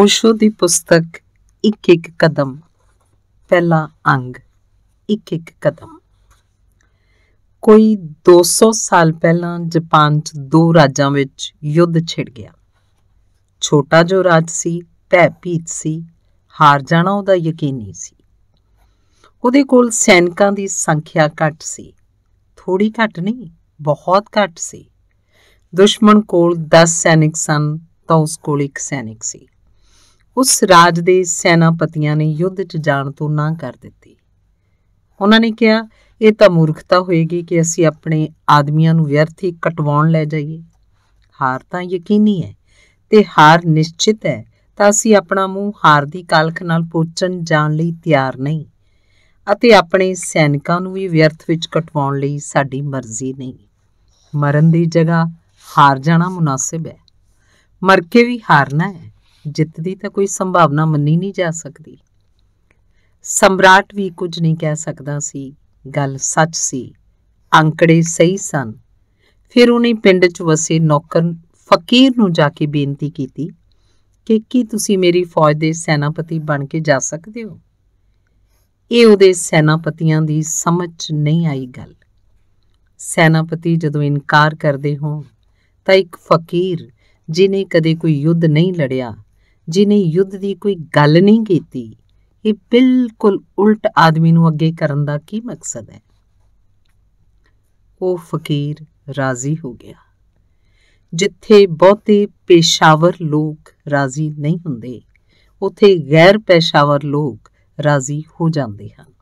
ਓਸ਼ੋ ਦੀ ਪੁਸਤਕ ਇੱਕ ਇੱਕ ਕਦਮ ਪਹਿਲਾ ਅੰਗ ਇੱਕ ਇੱਕ ਕਦਮ ਕੋਈ 200 ਸਾਲ ਪਹਿਲਾਂ ਜਾਪਾਨ 'ਚ ਦੋ ਰਾਜਾਂ ਵਿੱਚ ਯੁੱਧ ਛਿੜ ਗਿਆ ਛੋਟਾ ਜੋ ਰਾਜ ਸੀ ਭੈ ਭੀਤ ਸੀ ਹਾਰ ਜਾਣਾ ਉਹਦਾ ਯਕੀਨੀ ਸੀ ਉਹਦੇ ਕੋਲ ਸੈਨਿਕਾਂ ਦੀ ਸੰਖਿਆ ਘੱਟ ਸੀ ਥੋੜੀ ਘੱਟ ਨਹੀਂ ਬਹੁਤ ਘੱਟ ਸੀ ਦੁਸ਼ਮਣ ਕੋਲ 10 ਸੈਨਿਕ ਸਨ ਤਾਂ ਉਸ ਕੋਲ ਇੱਕ ਸੈਨਿਕ ਸੀ ਉਸ ਰਾਜ ਦੇ ਸੈਨਾਪਤੀਆਂ ਨੇ ਯੁੱਧ 'ਚ ਜਾਣ ਤੋਂ ਨਾ ਕਰ ਦਿੱਤੀ ਉਹਨਾਂ ਨੇ ਕਿਹਾ ਇਹ ਤਾਂ ਮੂਰਖਤਾ ਹੋਏਗੀ ਕਿ ਅਸੀਂ ਆਪਣੇ ਆਦਮੀਆਂ ਨੂੰ ਵਿਅਰਥ ਹੀ ਕਟਵਾਉਣ ਲੈ ਜਾਈਏ ਹਾਰ ਤਾਂ ਯਕੀਨੀ ਹੈ ਤੇ ਹਾਰ ਨਿਸ਼ਚਿਤ ਹੈ ਤਾਂ ਅਸੀਂ ਆਪਣਾ ਮੂੰਹ ਹਾਰ ਦੀ ਕਾਲਖ ਨਾਲ ਪੋਚਣ ਜਾਣ ਲਈ ਤਿਆਰ ਨਹੀਂ ਅਤੇ ਆਪਣੇ ਸੈਨਿਕਾਂ ਨੂੰ ਵੀ ਵਿਅਰਥ ਵਿੱਚ ਕਟਵਾਉਣ ਲਈ ਸਾਡੀ ਮਰਜ਼ੀ ਨਹੀਂ ਮਰਨ ਦੀ ਜਗ੍ਹਾ ਹਾਰ ਜਾਣਾ ਮੁਨਾਸਬ ਹੈ ਮਰ ਕੇ ਵੀ ਹਾਰਨਾ ਹੈ ਜਿੱਤ ਦੀ ਤਾਂ ਕੋਈ ਸੰਭਾਵਨਾ ਮੰਨੀ ਨਹੀਂ ਜਾ ਸਕਦੀ ਸਮਰਾਟ ਵੀ ਕੁਝ ਨਹੀਂ ਕਹਿ ਸਕਦਾ ਸੀ ਗੱਲ ਸੱਚ ਸੀ ਅੰਕੜੇ ਸਹੀ ਸਨ ਫਿਰ ਉਹਨੇ ਪਿੰਡ 'ਚ ਵਸੇ ਨੌਕਰ ਫਕੀਰ ਨੂੰ ਜਾ ਕੇ ਬੇਨਤੀ ਕੀਤੀ ਕਿ ਕੀ ਤੁਸੀਂ ਮੇਰੀ ਫੌਜ ਦੇ ਸੈਨਾਪਤੀ ਬਣ ਕੇ ਜਾ ਸਕਦੇ ਹੋ ਇਹ ਉਹਦੇ ਸੈਨਾਪਤੀਆਂ ਦੀ ਸਮਝ ਨਹੀਂ ਆਈ ਗੱਲ ਸੈਨਾਪਤੀ ਜਦੋਂ ਇਨਕਾਰ ਕਰਦੇ ਹੋ ਤਾਂ ਇੱਕ ਫਕੀਰ ਜਿਨੇ ਕਦੇ ਕੋਈ ਯੁੱਧ ਨਹੀਂ ਲੜਿਆ ਜਿਨੇ ਯੁੱਧ ਦੀ ਕੋਈ ਗੱਲ ਨਹੀਂ ਕੀਤੀ ਇਹ ਬਿਲਕੁਲ ਉਲਟ ਆਦਮੀ ਨੂੰ ਅੱਗੇ ਕਰਨ ਦਾ ਕੀ ਮਕਸਦ ਹੈ ਉਹ ਫਕੀਰ ਰਾਜ਼ੀ ਹੋ ਗਿਆ ਜਿੱਥੇ ਬਹੁਤੇ ਪੇਸ਼ਾਵਰ ਲੋਕ ਰਾਜ਼ੀ ਨਹੀਂ ਹੁੰਦੇ ਉਥੇ ਗੈਰ ਪੇਸ਼ਾਵਰ ਲੋਕ ਰਾਜ਼ੀ ਹੋ ਜਾਂਦੇ ਹਨ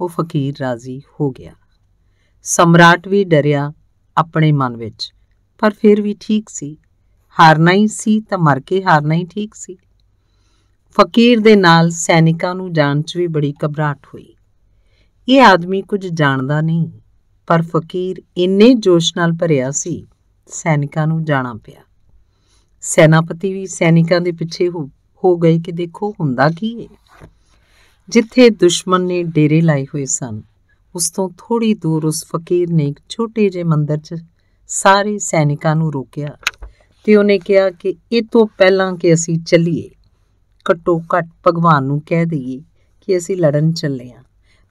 ਉਹ ਫਕੀਰ ਰਾਜ਼ੀ ਹੋ ਗਿਆ ਸਮਰਾਟ ਵੀ ਡਰਿਆ ਆਪਣੇ ਮਨ ਵਿੱਚ ਪਰ ਫਿਰ ਵੀ ਠੀਕ ਸੀ ਹਾਰਨਾ ਹੀ ਸੀ ਤਾਂ ਮਰ ਕੇ ਹਾਰਨਾ ਹੀ ਠੀਕ ਸੀ ਫਕੀਰ ਦੇ ਨਾਲ ਸੈਨਿਕਾਂ ਨੂੰ ਜਾਣ 'ਚ ਵੀ ਬੜੀ ਘਬਰਾਹਟ ਹੋਈ ਇਹ ਆਦਮੀ ਕੁਝ ਜਾਣਦਾ ਨਹੀਂ ਪਰ ਫਕੀਰ ਇੰਨੇ ਜੋਸ਼ ਨਾਲ ਭਰਿਆ ਸੀ ਸੈਨਿਕਾਂ ਨੂੰ ਜਾਣਾ ਪਿਆ ਸੈਨਾਪਤੀ ਵੀ ਸੈਨਿਕਾਂ ਦੇ ਪਿੱਛੇ ਹੋ ਗਏ ਕਿ ਦੇਖੋ ਹੁੰਦਾ ਕੀ ਹੈ ਜਿੱਥੇ ਦੁਸ਼ਮਣ ਨੇ ਡੇਰੇ ਲਾਏ ਹੋਏ ਸਨ ਉਸ ਤੋਂ ਥੋੜੀ ਦੂਰ ਉਸ ਫਕੀਰ ਨੇ ਇੱਕ ਛੋਟੇ ਜਿਹੇ ਮੰਦਰ 'ਚ ਸਾਰੇ ਸੈਨਿਕਾਂ ਨੂੰ ਰੋਕਿਆ ਤੇ ਉਹਨੇ ਕਿਹਾ ਕਿ ਇਹ ਤੋਂ ਪਹਿਲਾਂ ਕਿ ਅਸੀਂ ਚੱਲੀਏ ਘਟੋ ਘਟ ਭਗਵਾਨ ਨੂੰ ਕਹਿ ਦਈਏ ਕਿ ਅਸੀਂ ਲੜਨ ਚੱਲੇ ਆ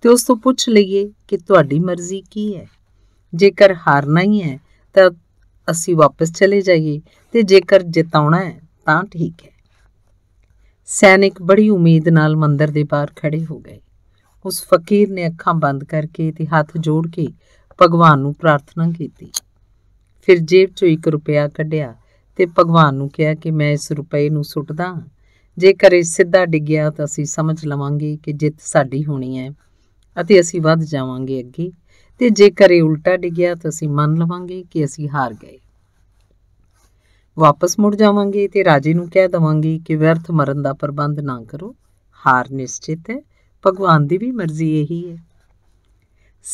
ਤੇ ਉਸ ਤੋਂ ਪੁੱਛ ਲਈਏ ਕਿ ਤੁਹਾਡੀ ਮਰਜ਼ੀ ਕੀ ਹੈ ਜੇਕਰ ਹਾਰਨਾ ਹੀ ਹੈ ਤਾਂ ਅਸੀਂ ਵਾਪਸ ਚਲੇ ਜਾਈਏ ਤੇ ਜੇਕਰ ਜਿਤਾਉਣਾ ਹੈ ਤਾਂ ਠੀਕ ਹੈ ਸੈਨਿਕ ਬੜੀ ਉਮੀਦ ਨਾਲ ਮੰਦਰ ਦੇ ਬਾਹਰ ਖੜੇ ਹੋ ਗਏ ਉਸ ਫਕੀਰ ਨੇ ਅੱਖਾਂ ਬੰਦ ਕਰਕੇ ਤੇ ਹੱਥ ਜੋੜ ਕੇ ਭਗਵਾਨ ਨੂੰ ਪ੍ਰਾਰਥਨਾ ਕੀਤੀ ਫਿਰ ਜੇਬ ਚੋਂ 1 ਰੁਪਿਆ ਕੱਢਿਆ ਤੇ ਭਗਵਾਨ ਨੂੰ ਕਿਹਾ ਕਿ ਮੈਂ ਇਸ ਰੁਪਏ ਨੂੰ ਸੁੱਟਦਾ ਜੇ ਕਰੇ ਸਿੱਧਾ ਡਿੱਗਿਆ ਤਾਂ ਅਸੀਂ ਸਮਝ ਲਵਾਂਗੇ ਕਿ ਜਿੱਤ ਸਾਡੀ ਹੋਣੀ ਹੈ ਅਤੇ ਅਸੀਂ ਵੱਧ ਜਾਵਾਂਗੇ ਅੱਗੇ ਤੇ ਜੇ ਕਰੇ ਉਲਟਾ ਡਿੱਗਿਆ ਤਾਂ ਅਸੀਂ ਮੰਨ ਲਵਾਂਗੇ ਕਿ ਅਸੀਂ ਹਾਰ ਗਏ ਵਾਪਸ ਮੁੜ ਜਾਵਾਂਗੇ ਤੇ ਰਾਜੇ ਨੂੰ ਕਹਿ ਦਵਾਂਗੇ ਕਿ ਵਿਅਰਥ ਮਰਨ ਦਾ ਪ੍ਰਬੰਧ ਨਾ ਕਰੋ ਹਾਰ ਨਿਸ਼ਚਿਤ ਹੈ ਭਗਵਾਨ ਦੀ ਵੀ ਮਰਜ਼ੀ ਇਹੀ ਹੈ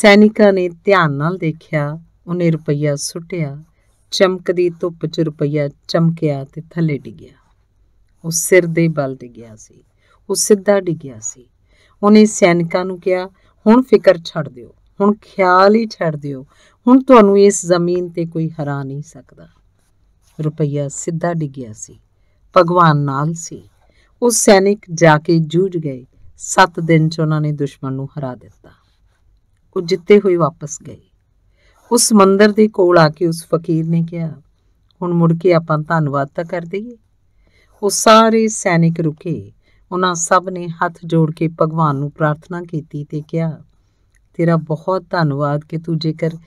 ਸੈਨਿਕਾਂ ਨੇ ਧਿਆਨ ਨਾਲ ਦੇਖਿਆ ਉਹਨੇ ਰੁਪਈਆ ਸੁੱਟਿਆ ਚਮਕਦੀ ਧੁੱਪ 'ਚ ਰੁਪਈਆ ਚਮਕਿਆ ਤੇ ਥੱਲੇ ਡਿੱਗਿਆ ਉਹ ਸਿਰ ਦੇ ਬਲ ਡਿੱਗਿਆ ਸੀ ਉਹ ਸਿੱਧਾ ਡਿੱਗਿਆ ਸੀ ਉਹਨੇ ਸੈਨਿਕਾਂ ਨੂੰ ਕਿਹਾ ਹੁਣ ਫਿਕਰ ਛੱਡ ਦਿਓ ਹੁਣ ਖਿਆਲ ਹੀ ਛੱਡ ਦਿਓ ਹੁਣ ਤੁਹਾਨੂੰ ਇਸ ਜ਼ਮੀਨ ਤੇ ਕੋਈ ਹਰਾ ਨਹੀਂ ਸਕਦਾ ਰੁਪਈਆ ਸਿੱਧਾ ਡਿੱਗਿਆ ਸੀ ਭਗਵਾਨ ਨਾਲ ਸੀ ਉਹ ਸੈਨਿਕ ਜਾ ਕੇ ਜੂਝ ਗਏ 7 ਦਿਨ 'ਚ ਉਹਨਾਂ ਨੇ ਦੁਸ਼ਮਣ ਨੂੰ ਹਰਾ ਦਿੱਤਾ ਉਹ ਜਿੱਤੇ ਹੋਏ ਵਾਪਸ ਗਏ ਉਸ ਮੰਦਰ ਦੇ ਕੋਲ ਆ ਕੇ ਉਸ ਫਕੀਰ ਨੇ ਕਿਹਾ ਹੁਣ ਮੁੜ ਕੇ ਆਪਾਂ ਧੰਨਵਾਦ ਤਾਂ ਕਰ ਦਈਏ ਉਹ ਸਾਰੇ ਸੈਨਿਕ ਰੁਕੇ ਉਹਨਾਂ ਸਭ ਨੇ ਹੱਥ ਜੋੜ ਕੇ ਭਗਵਾਨ ਨੂੰ ਪ੍ਰਾਰਥਨਾ ਕੀਤੀ ਤੇ ਕਿਹਾ ਤੇਰਾ ਬਹੁਤ ਧੰਨਵਾਦ ਕਿ ਤੂੰ ਜੇਕਰ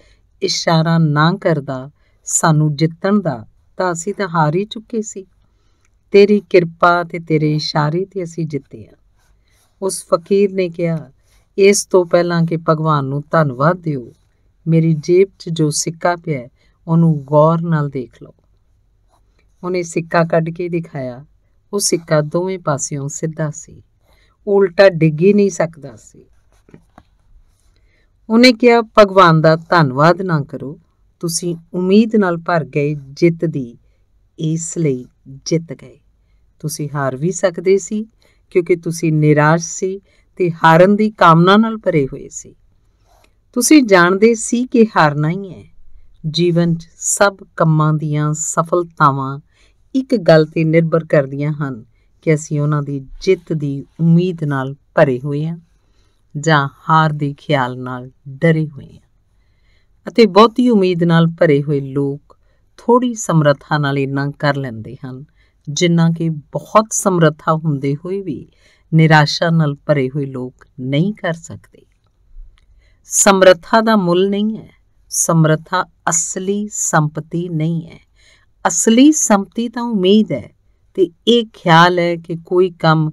ਇਸ਼ਾਰਾ ਨਾ ਕਰਦਾ ਸਾਨੂੰ ਜਿੱਤਣ ਦਾ ਤਾਂ ਅਸੀਂ ਤਾਂ ਹਾਰ ਹੀ ਚੁੱਕੇ ਸੀ ਤੇਰੀ ਕਿਰਪਾ ਤੇ ਤੇਰੇ ਇਸ਼ਾਰੇ ਤੇ ਅਸੀਂ ਜਿੱਤੇ ਆ ਉਸ ਫਕੀਰ ਨੇ ਕਿਹਾ ਇਸ ਤੋਂ ਪਹਿਲਾਂ ਕਿ ਭਗਵਾਨ ਨੂੰ ਧੰਨਵਾਦ ਦਿਓ ਮੇਰੀ ਜੇਬ 'ਚ ਜੋ ਸਿੱਕਾ ਪਿਆ ਉਹਨੂੰ ਗੌਰ ਨਾਲ ਦੇਖ ਲਓ ਉਹਨੇ ਸਿੱਕਾ ਕੱਢ ਕੇ ਦਿਖਾਇਆ ਉਹ ਸਿੱਕਾ ਦੋਵੇਂ ਪਾਸਿਓਂ ਸਿੱਧਾ ਸੀ ਉਲਟਾ ਡਿੱਗ ਹੀ ਨਹੀਂ ਸਕਦਾ ਸੀ ਉਹਨੇ ਕਿਹਾ ਭਗਵਾਨ ਦਾ ਧੰਨਵਾਦ ਨਾ ਕਰੋ ਤੁਸੀਂ ਉਮੀਦ ਨਾਲ ਭਰ ਗਏ ਜਿੱਤ ਦੀ ਇਸ ਲਈ ਜਿੱਤ ਗਏ ਤੁਸੀਂ ਹਾਰ ਵੀ ਸਕਦੇ ਸੀ ਕਿਉਂਕਿ ਤੁਸੀਂ ਨਿਰਾਸ਼ ਸੀ ਤੇ ਹਾਰਨ ਦੀ ਕਾਮਨਾ ਨਾਲ ਭਰੇ ਹੋਏ ਸੀ ਤੁਸੀਂ ਜਾਣਦੇ ਸੀ ਕਿ ਹਾਰਨਾ ਹੀ ਹੈ ਜੀਵਨ 'ਚ ਸਭ ਕੰਮਾਂ ਦੀਆਂ ਸਫਲਤਾਵਾਂ ਇੱਕ ਗੱਲ ਤੇ ਨਿਰਭਰ ਕਰਦੀਆਂ ਹਨ ਕਿ ਅਸੀਂ ਉਹਨਾਂ ਦੀ ਜਿੱਤ ਦੀ ਉਮੀਦ ਨਾਲ ਭਰੇ ਹੋਏ ਹਾਂ ਜਾਂ ਹਾਰ ਦੇ ਖਿਆਲ ਨਾਲ ਡਰੇ ਹੋਏ ਹਾਂ ਅਤੇ ਬਹੁਤੀ ਉਮੀਦ ਨਾਲ ਭਰੇ ਹੋਏ ਲੋਕ ਥੋੜੀ ਸਮਰੱਥਾ ਨਾਲ ਇੰਨਾ ਕਰ ਲੈਂਦੇ ਹਨ ਜਿੰਨਾ ਕਿ ਬਹੁਤ ਸਮਰੱਥਾ ਹੁੰਦੇ ਹੋਏ ਵੀ ਨਿਰਾਸ਼ਾ ਨਾਲ ਭਰੇ ਹੋਏ ਲੋਕ ਨਹੀਂ ਕਰ ਸਕਦੇ ਸਮਰੱਥਾ ਦਾ ਮੁੱਲ ਨਹੀਂ ਹੈ ਸਮਰੱਥਾ ਅਸਲੀ ਸੰਪਤੀ ਨਹੀਂ ਹੈ ਅਸਲੀ ਸੰਪਤੀ ਤਾਂ ਉਮੀਦ ਹੈ ਤੇ ਇਹ ਖਿਆਲ ਹੈ ਕਿ ਕੋਈ ਕੰਮ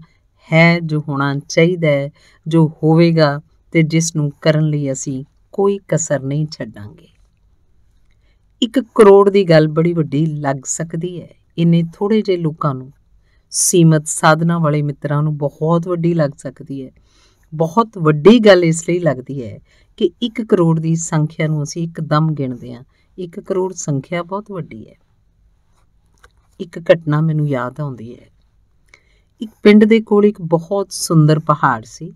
ਹੈ ਜੋ ਹੋਣਾ ਚਾਹੀਦਾ ਹੈ ਜੋ ਹੋਵੇਗਾ ਤੇ ਜਿਸ ਨੂੰ ਕਰਨ ਲਈ ਅਸੀਂ ਕੋਈ ਕਸਰ ਨਹੀਂ ਛੱਡਾਂਗੇ 1 ਕਰੋੜ ਦੀ ਗੱਲ ਬੜੀ ਵੱਡੀ ਲੱਗ ਸਕਦੀ ਹੈ ਇੰਨੇ ਥੋੜੇ ਜਿਹੇ ਲੋਕਾਂ ਨੂੰ ਸੀਮਤ ਸਾਧਨਾ ਵਾਲੇ ਮਿੱਤਰਾਂ ਨੂੰ ਬਹੁਤ ਵੱਡੀ ਲੱਗ ਸਕਦੀ ਹੈ ਬਹੁਤ ਵੱਡੀ ਗੱਲ ਇਸ ਲਈ ਲੱਗਦੀ ਹੈ ਕਿ 1 ਕਰੋੜ ਦੀ ਸੰਖਿਆ ਨੂੰ ਅਸੀਂ ਇੱਕਦਮ ਗਿਣਦੇ ਹਾਂ 1 ਕਰੋੜ ਸੰਖਿਆ ਬਹੁਤ ਵੱਡੀ ਹੈ ਇੱਕ ਘਟਨਾ ਮੈਨੂੰ ਯਾਦ ਆਉਂਦੀ ਹੈ ਇੱਕ ਪਿੰਡ ਦੇ ਕੋਲ ਇੱਕ ਬਹੁਤ ਸੁੰਦਰ ਪਹਾੜ ਸੀ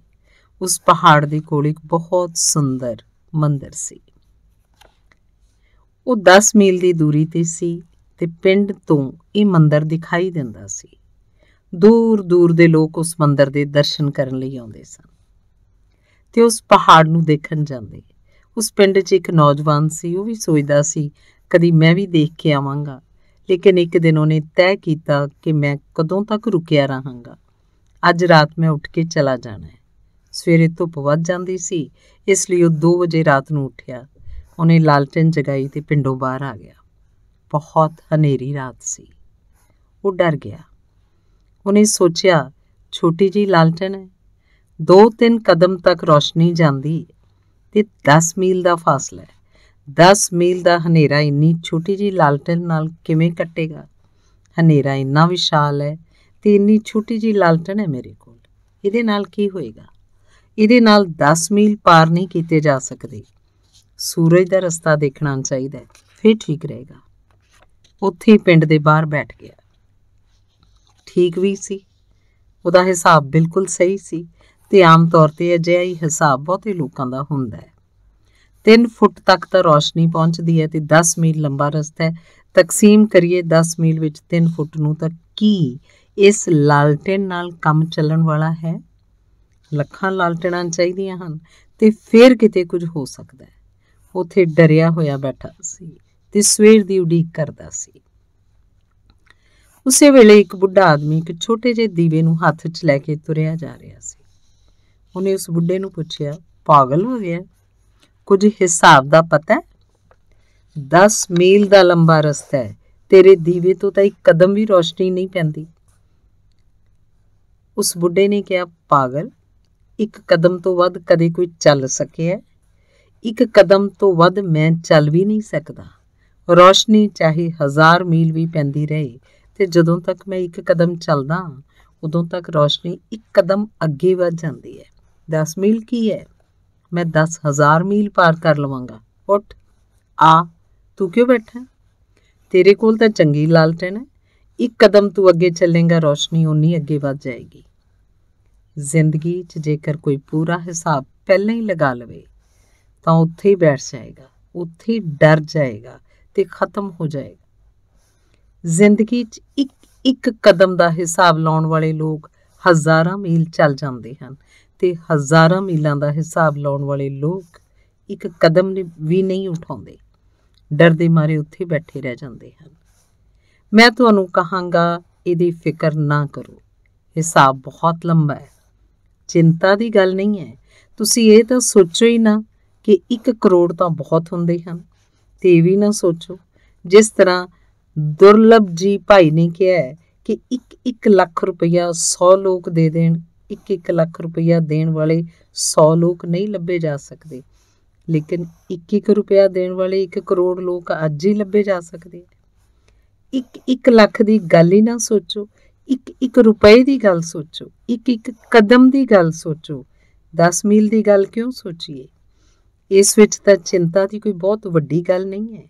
ਉਸ ਪਹਾੜ ਦੇ ਕੋਲ ਇੱਕ ਬਹੁਤ ਸੁੰਦਰ ਮੰਦਿਰ ਸੀ ਉਹ 10 ਮੀਲ ਦੀ ਦੂਰੀ ਤੇ ਸੀ ਤੇ ਪਿੰਡ ਤੋਂ ਇਹ ਮੰਦਿਰ ਦਿਖਾਈ ਦਿੰਦਾ ਸੀ ਦੂਰ ਦੂਰ ਦੇ ਲੋਕ ਉਸ ਮੰਦਿਰ ਦੇ ਦਰਸ਼ਨ ਕਰਨ ਲਈ ਆਉਂਦੇ ਸਨ ਤੇ ਉਸ ਪਹਾੜ ਨੂੰ ਦੇਖਣ ਜਾਂਦੇ ਉਸ ਪਿੰਡ 'ਚ ਇੱਕ ਨੌਜਵਾਨ ਸੀ ਉਹ ਵੀ ਸੋਚਦਾ ਸੀ ਕਦੀ ਮੈਂ ਵੀ ਦੇਖ ਕੇ ਆਵਾਂਗਾ ਲੇਕਿਨ ਇੱਕ ਦਿਨ ਉਹਨੇ ਤੈਅ ਕੀਤਾ ਕਿ ਮੈਂ ਕਦੋਂ ਤੱਕ ਰੁਕਿਆ ਰਹਾਂਗਾ ਅੱਜ ਰਾਤ ਮੈਂ ਉੱਠ ਕੇ ਚਲਾ ਜਾਣਾ ਹੈ ਸਵੇਰੇ ਧੁੱਪ ਵੱਧ ਜਾਂਦੀ ਸੀ ਇਸ ਲਈ ਉਹ 2 ਵਜੇ ਰਾਤ ਨੂੰ ਉੱਠਿਆ ਉਹਨੇ ਲਾਲਟਨ ਜਗਾਈ ਤੇ ਪਿੰਡੋਂ ਬਾਹਰ ਆ ਗਿਆ ਬਹੁਤ ਹਨੇਰੀ ਰਾਤ ਸੀ ਉਹ ਡਰ ਗਿਆ ਉਹਨੇ ਸੋਚਿਆ ਛੋਟੀ ਜੀ ਲਾਲਟਨ ਹੈ 2-3 ਕਦਮ ਤੱਕ ਰੋਸ਼ਨੀ ਜਾਂਦੀ ਤੇ 10 ਮੀਲ ਦਾ ਫਾਸਲਾ ਹੈ 10 ਮੀਲ ਦਾ ਹਨੇਰਾ ਇੰਨੀ ਛੋਟੀ ਜੀ ਲਾਲਟਨ ਨਾਲ ਕਿਵੇਂ ਕੱਟੇਗਾ ਹਨੇਰਾ ਇੰਨਾ ਵਿਸ਼ਾਲ ਹੈ ਤੇ ਇੰਨੀ ਛੋਟੀ ਜੀ ਲਾਲਟਨ ਹੈ ਮੇਰੇ ਕੋਲ ਇਹਦੇ ਨਾਲ ਕੀ ਹੋਏਗਾ ਇਹਦੇ ਨਾਲ 10 ਮੀਲ ਪਾਰ ਨਹੀਂ ਕੀਤੇ ਜਾ ਸਕਦੇ ਸੂਰਜ ਦਾ ਰਸਤਾ ਦੇਖਣਾ ਚਾਹੀਦਾ ਹੈ ਫਿਰ ਠੀਕ ਰਹੇਗਾ ਉੱਥੇ ਹੀ ਪਿੰਡ ਦੇ ਬਾਹਰ ਬੈਠ ਗਿਆ ਠੀਕ ਵੀ ਸੀ ਉਹਦਾ ਹਿਸਾਬ ਬਿਲਕੁਲ ਸਹੀ ਸੀ ਤੇ ਆਮ ਤੌਰ ਤੇ ਅਜਿਹਾ ਹੀ ਹਿਸਾਬ ਬਹੁਤੇ ਲੋਕਾਂ ਦਾ ਹੁੰਦਾ ਹੈ 3 ਫੁੱਟ ਤੱਕ ਤਾਂ ਰੋਸ਼ਨੀ ਪਹੁੰਚਦੀ ਹੈ ਤੇ 10 ਮੀਲ ਲੰਬਾ ਰਸਤਾ ਹੈ ਤਕਸੀਮ ਕਰੀਏ 10 ਮੀਲ ਵਿੱਚ 3 ਫੁੱਟ ਨੂੰ ਤਾਂ ਕੀ ਇਸ ਲਾਲਟੇਨ ਨਾਲ ਕੰਮ ਚੱਲਣ ਵਾਲਾ ਹੈ ਲੱਖਾਂ ਲਾਲਟਣਾਂ ਚਾਹੀਦੀਆਂ ਹਨ ਤੇ ਫੇਰ ਕਿਤੇ ਕੁਝ ਹੋ ਸਕਦਾ ਹੈ ਉਥੇ ਡਰਿਆ ਹੋਇਆ ਬੈਠਾ ਸੀ ਤੇ ਸਵੇਰ ਦੀ ਉਡੀਕ ਕਰਦਾ ਸੀ ਉਸੇ ਵੇਲੇ ਇੱਕ ਬੁੱਢਾ ਆਦਮੀ ਇੱਕ ਛੋਟੇ ਜਿਹੇ ਦੀਵੇ ਨੂੰ ਹੱਥ 'ਚ ਲੈ ਕੇ ਤੁਰਿਆ ਜਾ ਰਿਹਾ ਸੀ ਉਹਨੇ ਉਸ ਬੁੱਢੇ ਨੂੰ ਪੁੱਛਿਆ ਪਾਗਲ ਹੋ ਗਿਆ ਕੁਝ ਹਿਸਾਬ ਦਾ ਪਤਾ ਹੈ 10 ਮੀਲ ਦਾ ਲੰਬਾ ਰਸਤਾ ਹੈ ਤੇਰੇ ਦੀਵੇ ਤੋਂ ਤਾਂ ਇੱਕ ਕਦਮ ਵੀ ਰੋਸ਼ਨੀ ਨਹੀਂ ਪੈਂਦੀ ਉਸ ਬੁੱਢੇ ਨੇ ਕਿਹਾ ਪਾਗਲ ਇੱਕ ਕਦਮ ਤੋਂ ਵੱਧ ਕਦੇ ਕੋਈ ਚੱਲ ਸਕਿਆ ਇੱਕ ਕਦਮ ਤੋਂ ਵੱਧ ਮੈਂ ਚੱਲ ਵੀ ਨਹੀਂ ਸਕਦਾ ਰੋਸ਼ਨੀ ਚਾਹੀ ਹਜ਼ਾਰ ਮੀਲ ਵੀ ਪੈਂਦੀ ਰਹੇ ਤੇ ਜਦੋਂ ਤੱਕ ਮੈਂ ਇੱਕ ਕਦਮ ਚੱਲਦਾ ਉਦੋਂ ਤੱਕ ਰੋਸ਼ਨੀ ਇੱਕ ਕਦਮ ਅੱਗੇ ਵੱਧ ਜਾਂਦੀ ਹੈ 10 ਮੀਲ ਕੀ ਹੈ ਮੈਂ 10000 ਮੀਲ ਪਾਰ ਕਰ ਲਵਾਂਗਾ ਉੱਠ ਆ ਤੂੰ ਕਿਉਂ ਬੈਠਾ ਤੇਰੇ ਕੋਲ ਤਾਂ ਚੰਗੀ ਲਾਲਟਨ ਹੈ ਇੱਕ ਕਦਮ ਤੂੰ ਅੱਗੇ ਚੱਲੇਗਾ ਰੋਸ਼ਨੀ ਉਨੀ ਅੱਗੇ ਵੱਧ ਜਾਏਗੀ ਜ਼ਿੰਦਗੀ 'ਚ ਜੇਕਰ ਕੋਈ ਪੂਰਾ ਹਿਸਾਬ ਪਹਿਲਾਂ ਹੀ ਲਗਾ ਲਵੇ ਤਾਂ ਉੱਥੇ ਹੀ ਬੈਠ ਜਾਏਗਾ ਉੱਥੇ ਹੀ ਡਰ ਜਾਏਗਾ ਤੇ ਖਤਮ ਹੋ ਜਾਏਗਾ ਜ਼ਿੰਦਗੀ 'ਚ ਇੱਕ ਇੱਕ ਕਦਮ ਦਾ ਹਿਸਾਬ ਲਾਉਣ ਵਾਲੇ ਲੋਕ ਹਜ਼ਾਰਾਂ ਮੀਲ ਚੱਲ ਜਾਂਦੇ ਹਨ ਤੇ ਹਜ਼ਾਰਾਂ ਮੀਲਾਂ ਦਾ ਹਿਸਾਬ ਲਾਉਣ ਵਾਲੇ ਲੋਕ ਇੱਕ ਕਦਮ ਵੀ ਨਹੀਂ ਉਠਾਉਂਦੇ ਡਰ ਦੇ ਮਾਰੇ ਉੱਥੇ ਬੈਠੇ ਰਹਿ ਜਾਂਦੇ ਹਨ ਮੈਂ ਤੁਹਾਨੂੰ ਕਹਾਂਗਾ ਇਹਦੀ ਫਿਕਰ ਨਾ ਕਰੋ ਹਿਸਾਬ ਬਹੁਤ ਲੰਬਾ ਹੈ ਚਿੰਤਾ ਦੀ ਗੱਲ ਨਹੀਂ ਹੈ ਤੁਸੀਂ ਇਹ ਤਾਂ ਸੋਚੋ ਹੀ ਨਾ ਕਿ 1 ਕਰੋੜ ਤਾਂ ਬਹੁਤ ਹੁੰਦੇ ਹਨ ਤੇ ਇਹ ਵੀ ਨਾ ਸੋਚੋ ਜਿਸ ਤਰ੍ਹਾਂ ਦੁਰਲਭ ਜੀ ਭਾਈ ਨੇ ਕਿਹਾ ਕਿ 1 1 ਲੱਖ ਰੁਪਇਆ 100 ਲੋਕ ਦੇ ਦੇਣ 1-1 ਲੱਖ ਰੁਪਇਆ ਦੇਣ ਵਾਲੇ 100 ਲੋਕ ਨਹੀਂ ਲੱਭੇ ਜਾ ਸਕਦੇ ਲੇਕਿਨ 1-1 ਰੁਪਇਆ ਦੇਣ ਵਾਲੇ 1 ਕਰੋੜ ਲੋਕ ਅੱਜ ਹੀ ਲੱਭੇ ਜਾ ਸਕਦੇ ਇੱਕ 1-1 ਲੱਖ ਦੀ ਗੱਲ ਹੀ ਨਾ ਸੋਚੋ 1-1 ਰੁਪਏ ਦੀ ਗੱਲ ਸੋਚੋ 1-1 ਕਦਮ ਦੀ ਗੱਲ ਸੋਚੋ 10 ਮੀਲ ਦੀ ਗੱਲ ਕਿਉਂ ਸੋਚੀਏ ਇਸ ਵਿੱਚ ਤਾਂ ਚਿੰਤਾ ਦੀ ਕੋਈ ਬਹੁਤ ਵੱਡੀ ਗੱਲ ਨਹੀਂ ਹੈ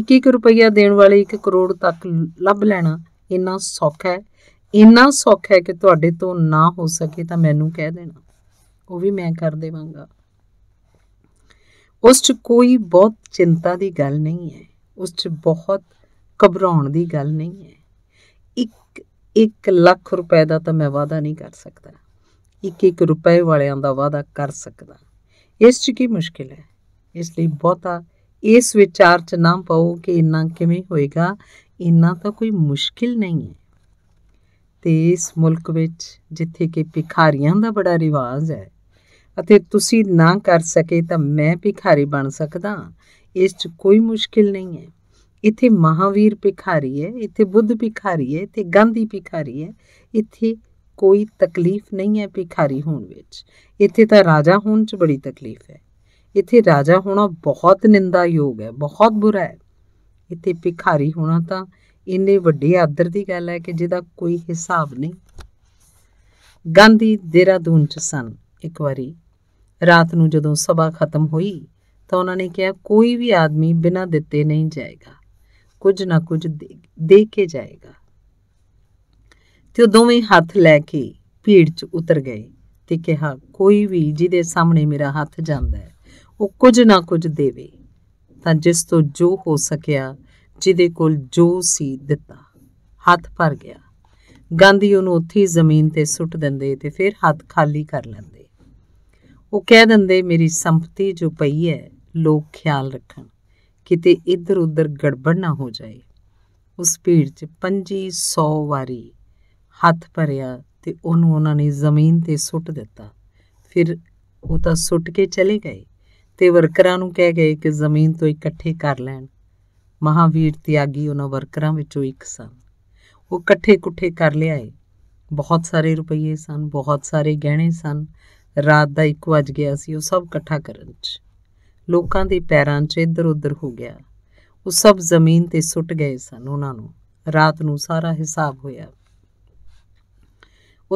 1-1 ਰੁਪਇਆ ਦੇਣ ਵਾਲੇ 1 ਕਰੋੜ ਤੱਕ ਲੱਭ ਲੈਣਾ ਇੰਨਾ ਸੌਖਾ ਹੈ ਇੰਨਾ ਸੌਖਾ ਹੈ ਕਿ ਤੁਹਾਡੇ ਤੋਂ ਨਾ ਹੋ ਸਕੇ ਤਾਂ ਮੈਨੂੰ ਕਹਿ ਦੇਣਾ ਉਹ ਵੀ ਮੈਂ ਕਰ ਦੇਵਾਂਗਾ ਉਸ 'ਚ ਕੋਈ ਬਹੁਤ ਚਿੰਤਾ ਦੀ ਗੱਲ ਨਹੀਂ ਹੈ ਉਸ 'ਚ ਬਹੁਤ ਘਬਰਾਉਣ ਦੀ ਗੱਲ ਨਹੀਂ ਹੈ ਇੱਕ ਇੱਕ ਲੱਖ ਰੁਪਏ ਦਾ ਤਾਂ ਮੈਂ ਵਾਅਦਾ ਨਹੀਂ ਕਰ ਸਕਦਾ ਇੱਕ ਇੱਕ ਰੁਪਏ ਵਾਲਿਆਂ ਦਾ ਵਾਅਦਾ ਕਰ ਸਕਦਾ ਇਸ 'ਚ ਕੀ ਮੁਸ਼ਕਿਲ ਹੈ ਇਸ ਲਈ ਬਹੁਤਾ ਇਸ ਵਿਚਾਰ 'ਚ ਨਾ ਪਾਓ ਕਿ ਇੰਨਾ ਕਿਵੇਂ ਹੋਏਗਾ ਇੰਨਾ ਤਾਂ ਕੋਈ ਮੁਸ਼ਕਿਲ ਨਹੀਂ ਹੈ ਤੇ ਇਸ ਮੁਲਕ ਵਿੱਚ ਜਿੱਥੇ ਕਿ ਭਿਖਾਰੀਆਂ ਦਾ ਬੜਾ ਰਿਵਾਜ ਹੈ ਅਤੇ ਤੁਸੀਂ ਨਾ ਕਰ ਸਕੇ ਤਾਂ ਮੈਂ ਭਿਖਾਰੀ ਬਣ ਸਕਦਾ ਇਸ 'ਚ ਕੋਈ ਮੁਸ਼ਕਿਲ ਨਹੀਂ ਹੈ ਇੱਥੇ ਮਹਾਵੀਰ ਭਿਖਾਰੀ ਹੈ ਇੱਥੇ ਬੁੱਧ ਭਿਖਾਰੀ ਹੈ ਤੇ ਗਾਂਧੀ ਭਿਖਾਰੀ ਹੈ ਇੱਥੇ ਕੋਈ ਤਕਲੀਫ ਨਹੀਂ ਹੈ ਭਿਖਾਰੀ ਹੋਣ ਵਿੱਚ ਇੱਥੇ ਤਾਂ ਰਾਜਾ ਹੋਣ 'ਚ ਬੜੀ ਤਕਲੀਫ ਹੈ ਇੱਥੇ ਰਾਜਾ ਹੋਣਾ ਬਹੁਤ ਨਿੰਦਾਯੋਗ ਹੈ ਬਹੁਤ ਬੁਰਾ ਹੈ ਇੱਥੇ ਭਿਖਾਰੀ ਹੋਣਾ ਤਾਂ ਇੰਨੇ ਵੱਡੇ ਆਦਰ ਦੀ ਗੱਲ ਹੈ ਕਿ ਜਿਹਦਾ ਕੋਈ ਹਿਸਾਬ ਨਹੀਂ ਗਾਂਧੀ ਦੇਰਾਦੂਨ ਚ ਸਨ ਇੱਕ ਵਾਰੀ ਰਾਤ ਨੂੰ ਜਦੋਂ ਸਭਾ ਖਤਮ ਹੋਈ ਤਾਂ ਉਹਨਾਂ ਨੇ ਕਿਹਾ ਕੋਈ ਵੀ ਆਦਮੀ ਬਿਨਾਂ ਦਿੱਤੇ ਨਹੀਂ ਜਾਏਗਾ ਕੁਝ ਨਾ ਕੁਝ ਦੇ ਕੇ ਜਾਏਗਾ ਤੇ ਉਹ ਦੋਵੇਂ ਹੱਥ ਲੈ ਕੇ ਭੀੜ 'ਚ ਉਤਰ ਗਏ ਤੇ ਕਿਹਾ ਕੋਈ ਵੀ ਜਿਹਦੇ ਸਾਹਮਣੇ ਮੇਰਾ ਹੱਥ ਜਾਂਦਾ ਹੈ ਉਹ ਕੁਝ ਨਾ ਕੁਝ ਦੇਵੇ ਤਾਂ ਜਿਸ ਤੋਂ ਜੋ ਹੋ ਸਕਿਆ ਜਿਹਦੇ ਕੋਲ ਜੋ ਸੀ ਦਿੱਤਾ ਹੱਥ ਭਰ ਗਿਆ ਗਾਂਧੀ ਉਹਨੂੰ ਉੱਥੇ ਜ਼ਮੀਨ ਤੇ ਸੁੱਟ ਦਿੰਦੇ ਤੇ ਫਿਰ ਹੱਥ ਖਾਲੀ ਕਰ ਲੈਂਦੇ ਉਹ ਕਹਿ ਦਿੰਦੇ ਮੇਰੀ ਸੰਪਤੀ ਜੋ ਪਈ ਹੈ ਲੋਕ ਖਿਆਲ ਰੱਖਣ ਕਿਤੇ ਇੱਧਰ ਉੱਧਰ ਗੜਬੜ ਨਾ ਹੋ ਜਾਏ ਉਸ ਭੀੜ 'ਚ 2500 ਵਾਰੀ ਹੱਥ ਭਰਿਆ ਤੇ ਉਹਨੂੰ ਉਹਨਾਂ ਨੇ ਜ਼ਮੀਨ ਤੇ ਸੁੱਟ ਦਿੱਤਾ ਫਿਰ ਉਹ ਤਾਂ ਸੁੱਟ ਕੇ ਚਲੇ ਗਏ ਤੇ ਵਰਕਰਾਂ ਨੂੰ ਕਹਿ ਗਏ ਕਿ ਜ਼ਮੀਨ ਤੋਂ ਇਕੱਠੇ ਕਰ ਲੈਣ ਮਹਾਵੀਰ ਤਿਆਗੀ ਉਹਨਾਂ ਵਰਕਰਾਂ ਵਿੱਚੋਂ ਇੱਕ ਸਨ ਉਹ ਇਕੱਠੇ-ਕੁੱਠੇ ਕਰ ਲਿਆਏ ਬਹੁਤ ਸਾਰੇ ਰੁਪਈਏ ਸਨ ਬਹੁਤ ਸਾਰੇ ਗਹਿਣੇ ਸਨ ਰਾਤ ਦਾ 1 ਵਜ ਗਿਆ ਸੀ ਉਹ ਸਭ ਇਕੱਠਾ ਕਰਨ 'ਚ ਲੋਕਾਂ ਦੇ ਪੈਰਾਂ 'ਚ ਇੱਧਰ-ਉੱਧਰ ਹੋ ਗਿਆ ਉਹ ਸਭ ਜ਼ਮੀਨ ਤੇ ਸੁੱਟ ਗਏ ਸਨ ਉਹਨਾਂ ਨੂੰ ਰਾਤ ਨੂੰ ਸਾਰਾ ਹਿਸਾਬ ਹੋਇਆ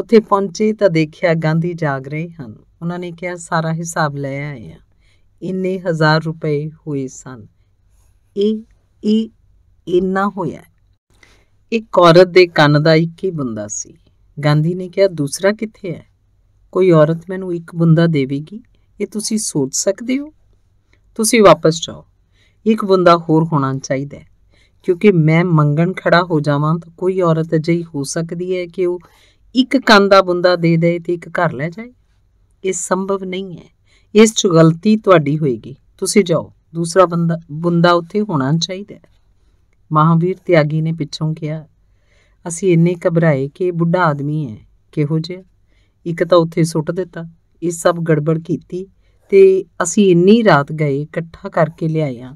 ਉੱਥੇ ਪਹੁੰਚੇ ਤਾਂ ਦੇਖਿਆ ਗਾਂਧੀ ਜਾਗ ਰਹੇ ਹਨ ਉਹਨਾਂ ਨੇ ਕਿਹਾ ਸਾਰਾ ਹਿਸਾਬ ਲੈ ਆਏ ਆ ਇੰਨੇ ਹਜ਼ਾਰ ਰੁਪਏ ਹੋਏ ਸਨ ਇਹ ਇਹ ਇੰਨਾ ਹੋਇਆ ਇੱਕ ਔਰਤ ਦੇ ਕੰਨ ਦਾ ਇੱਕ ਹੀ ਬੁੰਦਾ ਸੀ ਗਾਂਧੀ ਨੇ ਕਿਹਾ ਦੂਸਰਾ ਕਿੱਥੇ ਹੈ ਕੋਈ ਔਰਤ ਮੈਨੂੰ ਇੱਕ ਬੁੰਦਾ ਦੇਵੇਗੀ ਇਹ ਤੁਸੀਂ ਸੋਚ ਸਕਦੇ ਹੋ ਤੁਸੀਂ ਵਾਪਸ ਜਾਓ ਇੱਕ ਬੁੰਦਾ ਹੋਰ ਹੋਣਾ ਚਾਹੀਦਾ ਹੈ ਕਿਉਂਕਿ ਮੈਂ ਮੰਗਣ ਖੜਾ ਹੋ ਜਾਵਾਂ ਤਾਂ ਕੋਈ ਔਰਤ ਅਜਿਹੀ ਹੋ ਸਕਦੀ ਹੈ ਕਿ ਉਹ ਇੱਕ ਕੰਨ ਦਾ ਬੁੰਦਾ ਦੇ ਦੇ ਤੇ ਇੱਕ ਘਰ ਲੈ ਜਾਏ ਇਹ ਸੰਭਵ ਨਹੀਂ ਹੈ ਇਸ ਚ ਗਲਤੀ ਤੁਹਾਡੀ ਹੋਏਗੀ ਤੁਸੀਂ ਜਾਓ ਦੂਸਰਾ ਬੰਦਾ ਬੁੰਦਾ ਉੱਥੇ ਹੋਣਾ ਚਾਹੀਦਾ ਹੈ ਮਹਾਵੀਰ ਤਿਆਗੀ ਨੇ ਪਿੱਛੋਂ ਕਿਹਾ ਅਸੀਂ ਇੰਨੇ ਘਬਰਾਏ ਕਿ ਬੁੱਢਾ ਆਦਮੀ ਹੈ ਕਿਹੋ ਜਿਹਾ ਇੱਕ ਤਾਂ ਉੱਥੇ ਸੁੱਟ ਦਿੱਤਾ ਇਹ ਸਭ ਗੜਬੜ ਕੀਤੀ ਤੇ ਅਸੀਂ ਇੰਨੀ ਰਾਤ ਗਏ ਇਕੱਠਾ ਕਰਕੇ ਲਿਆਇਆ